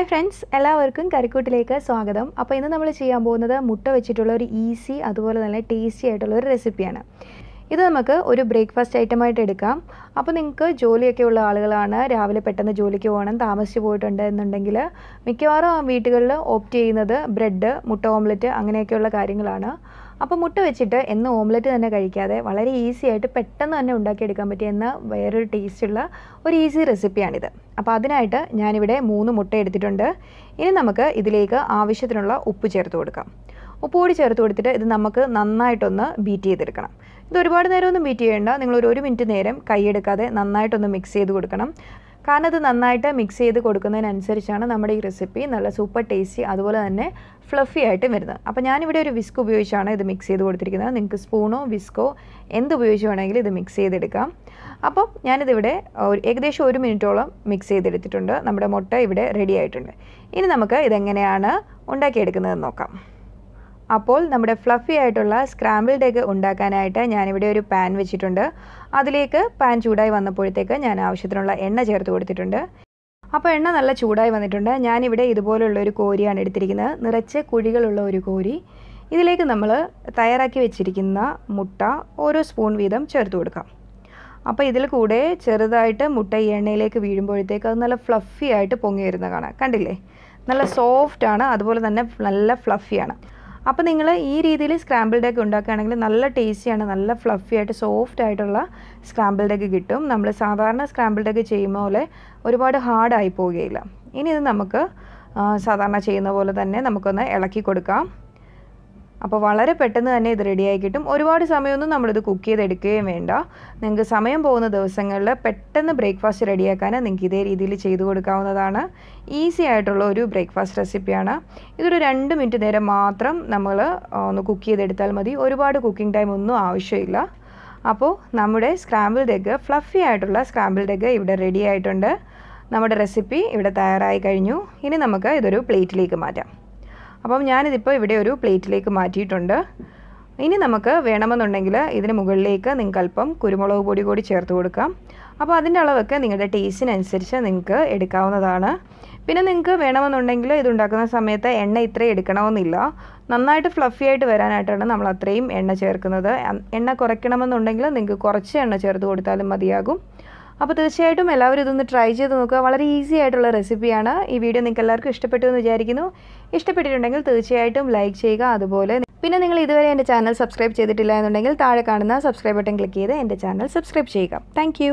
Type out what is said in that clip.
hi friends എല്ലാവർക്കും കരിക്കൂട്ടിലേക്ക് സ്വാഗതം അപ്പോൾ ഇന്ന് നമ്മൾ ചെയ്യാൻ പോകുന്നത് മുട്ട വെച്ചിട്ടുള്ള ഒരു ഈസി അതുപോലെ തന്നെ ടേസ്റ്റി ആയിട്ടുള്ള ഒരു റെസിപ്പിയാണ് ഇത് നമുക്ക് ഒരു ബ്രേക്ക്ഫാസ്റ്റ് ഐറ്റമായിട്ട് എടുക്കാം അപ്പോൾ നിങ്ങൾക്ക് ജോലിയൊക്കെ ഉള്ള ആളുകളാണ് രാവിലെ പെട്ടെന്ന് ജോലിക്ക് പോകണം താമസിച്ച് പോയിട്ടുണ്ട് എന്നുണ്ടെങ്കിൽ മിക്കവാറും വീട്ടുകളിൽ ഓപ്റ്റ് ചെയ്യുന്നത് ബ്രെഡ് മുട്ട ഓംലെറ്റ് അങ്ങനെയൊക്കെയുള്ള കാര്യങ്ങളാണ് അപ്പോൾ മുട്ട വെച്ചിട്ട് എന്ന് ഓംലെറ്റ് തന്നെ കഴിക്കാതെ വളരെ ഈസി ആയിട്ട് പെട്ടെന്ന് തന്നെ ഉണ്ടാക്കിയെടുക്കാൻ പറ്റിയ എന്ന വേറൊരു ടേസ്റ്റുള്ള ഒരു ഈസി റെസിപ്പിയാണിത് അപ്പോൾ അതിനായിട്ട് ഞാനിവിടെ മൂന്ന് മുട്ട എടുത്തിട്ടുണ്ട് ഇനി നമുക്ക് ഇതിലേക്ക് ആവശ്യത്തിനുള്ള ഉപ്പ് ചേർത്ത് കൊടുക്കാം ഉപ്പ് കൂടി ചേർത്ത് കൊടുത്തിട്ട് ഇത് നമുക്ക് നന്നായിട്ടൊന്ന് ബീറ്റ് ചെയ്തെടുക്കണം ഇത് ഒരുപാട് നേരമൊന്നും ബീറ്റ് ചെയ്യേണ്ട നിങ്ങൾ ഒരു ഒരു മിനിറ്റ് നേരം കൈയെടുക്കാതെ നന്നായിട്ടൊന്ന് മിക്സ് ചെയ്ത് കൊടുക്കണം കാരണം ഇത് നന്നായിട്ട് മിക്സ് ചെയ്ത് കൊടുക്കുന്നതിനനുസരിച്ചാണ് നമ്മുടെ ഈ റെസിപ്പി നല്ല സൂപ്പർ ടേസ്റ്റി അതുപോലെ തന്നെ ഫ്ലഫി ആയിട്ടും വരുന്നത് അപ്പോൾ ഞാനിവിടെ ഒരു വിസ്ക് ഉപയോഗിച്ചാണ് ഇത് മിക്സ് ചെയ്ത് കൊടുത്തിരിക്കുന്നത് നിങ്ങൾക്ക് സ്പൂണോ വിസ്കോ എന്ത് ഉപയോഗിച്ച് വേണമെങ്കിലും ഇത് മിക്സ് ചെയ്തെടുക്കാം അപ്പോൾ ഞാനിതിവിടെ ഒരു ഏകദേശം ഒരു മിനിറ്റോളം മിക്സ് ചെയ്തെടുത്തിട്ടുണ്ട് നമ്മുടെ മുട്ട ഇവിടെ റെഡി ആയിട്ടുണ്ട് ഇനി നമുക്ക് ഇതെങ്ങനെയാണ് ഉണ്ടാക്കിയെടുക്കുന്നതെന്ന് നോക്കാം അപ്പോൾ നമ്മുടെ ഫ്ലഫി ആയിട്ടുള്ള സ്ക്രാമ്പിൾഡ് എഗ് ഉണ്ടാക്കാനായിട്ട് ഞാനിവിടെ ഒരു പാൻ വെച്ചിട്ടുണ്ട് അതിലേക്ക് പാൻ ചൂടായി വന്നപ്പോഴത്തേക്ക് ഞാൻ ആവശ്യത്തിനുള്ള എണ്ണ ചേർത്ത് കൊടുത്തിട്ടുണ്ട് അപ്പോൾ എണ്ണ നല്ല ചൂടായി വന്നിട്ടുണ്ട് ഞാനിവിടെ ഇതുപോലുള്ള ഒരു കോരിയാണ് എടുത്തിരിക്കുന്നത് നിറച്ച് കുഴികളുള്ള ഒരു കോരി ഇതിലേക്ക് നമ്മൾ തയ്യാറാക്കി വെച്ചിരിക്കുന്ന മുട്ട ഓരോ സ്പൂൺ വീതം ചേർത്ത് കൊടുക്കാം അപ്പോൾ ഇതിൽ കൂടെ ചെറുതായിട്ട് മുട്ട ഈ എണ്ണയിലേക്ക് വീഴുമ്പോഴത്തേക്ക് അത് നല്ല ഫ്ലഫി ആയിട്ട് പൊങ്ങി വരുന്ന കാണാം കണ്ടില്ലേ നല്ല സോഫ്റ്റാണ് അതുപോലെ തന്നെ നല്ല ഫ്ലഫിയാണ് അപ്പോൾ നിങ്ങൾ ഈ രീതിയിൽ സ്ക്രാമ്പിൾഡ് എഗ് ഉണ്ടാക്കുകയാണെങ്കിൽ നല്ല ടേസ്റ്റിയാണ് നല്ല ഫ്ലഫി ആയിട്ട് സോഫ്റ്റ് ആയിട്ടുള്ള സ്ക്രാമ്പിൾഡ് എഗ് കിട്ടും നമ്മൾ സാധാരണ സ്ക്രാമ്പിൾഡ് എഗ് ചെയ്യുന്ന പോലെ ഒരുപാട് ഹാർഡായി പോവുകയില്ല ഇനി ഇത് നമുക്ക് സാധാരണ ചെയ്യുന്ന പോലെ തന്നെ നമുക്കൊന്ന് ഇളക്കി കൊടുക്കാം അപ്പോൾ വളരെ പെട്ടെന്ന് തന്നെ ഇത് റെഡിയായി കിട്ടും ഒരുപാട് സമയമൊന്നും നമ്മളിത് കുക്ക് ചെയ്തെടുക്കുകയും വേണ്ട നിങ്ങൾക്ക് സമയം പോകുന്ന ദിവസങ്ങളിൽ പെട്ടെന്ന് ബ്രേക്ക്ഫാസ്റ്റ് റെഡിയാക്കാൻ നിങ്ങൾക്ക് ഇതേ രീതിയിൽ ചെയ്തു കൊടുക്കാവുന്നതാണ് ഈസി ആയിട്ടുള്ള ഒരു ബ്രേക്ക്ഫാസ്റ്റ് റെസിപ്പിയാണ് ഇതൊരു രണ്ട് മിനിറ്റ് നേരം മാത്രം നമ്മൾ ഒന്ന് കുക്ക് ചെയ്തെടുത്താൽ മതി ഒരുപാട് കുക്കിംഗ് ടൈം ഒന്നും ആവശ്യമില്ല അപ്പോൾ നമ്മുടെ സ്ക്രാമ്പിൾ ഡെഗ് ഫ്ലഫി ആയിട്ടുള്ള സ്ക്രാമ്പിൾ ഡെഗ് ഇവിടെ റെഡി ആയിട്ടുണ്ട് നമ്മുടെ റെസിപ്പി ഇവിടെ തയ്യാറായി കഴിഞ്ഞു ഇനി നമുക്ക് ഇതൊരു പ്ലേറ്റിലേക്ക് മാറ്റാം അപ്പം ഞാനിതിപ്പോൾ ഇവിടെ ഒരു പ്ലേറ്റിലേക്ക് മാറ്റിയിട്ടുണ്ട് ഇനി നമുക്ക് വേണമെന്നുണ്ടെങ്കിൽ ഇതിന് മുകളിലേക്ക് നിങ്ങൾക്ക് അല്പം കുരുമുളക് പൊടി കൂടി ചേർത്ത് കൊടുക്കാം അപ്പോൾ അതിൻ്റെ അളവൊക്കെ നിങ്ങളുടെ ടേസ്റ്റിനനുസരിച്ച് നിങ്ങൾക്ക് എടുക്കാവുന്നതാണ് പിന്നെ നിങ്ങൾക്ക് വേണമെന്നുണ്ടെങ്കിൽ ഇതുണ്ടാക്കുന്ന സമയത്ത് എണ്ണ ഇത്രയും എടുക്കണമെന്നില്ല നന്നായിട്ട് ഫ്ലഫി ആയിട്ട് വരാനായിട്ടാണ് നമ്മൾ അത്രയും എണ്ണ ചേർക്കുന്നത് എണ്ണ കുറയ്ക്കണമെന്നുണ്ടെങ്കിൽ നിങ്ങൾക്ക് കുറച്ച് എണ്ണ ചേർത്ത് കൊടുത്താലും മതിയാകും അപ്പോൾ തീർച്ചയായിട്ടും എല്ലാവരും ഇതൊന്ന് ട്രൈ ചെയ്ത് നോക്കുക വളരെ ഈസി ആയിട്ടുള്ള റെസിപ്പിയാണ് ഈ വീഡിയോ നിങ്ങൾക്ക് എല്ലാവർക്കും ഇഷ്ടപ്പെട്ടു എന്ന് വിചാരിക്കുന്നു ഇഷ്ടപ്പെട്ടിട്ടുണ്ടെങ്കിൽ തീർച്ചയായിട്ടും ലൈക്ക് ചെയ്യുക അതുപോലെ പിന്നെ നിങ്ങൾ ഇതുവരെ എൻ്റെ ചാനൽ സബ്സ്ക്രൈബ് ചെയ്തിട്ടില്ല എന്നുണ്ടെങ്കിൽ താഴെ കാണുന്ന സബ്സ്ക്രൈബ് ബട്ടൺ ക്ലിക്ക് ചെയ്ത് എൻ്റെ ചാനൽ സബ്സ്ക്രൈബ് ചെയ്യുക താങ്ക്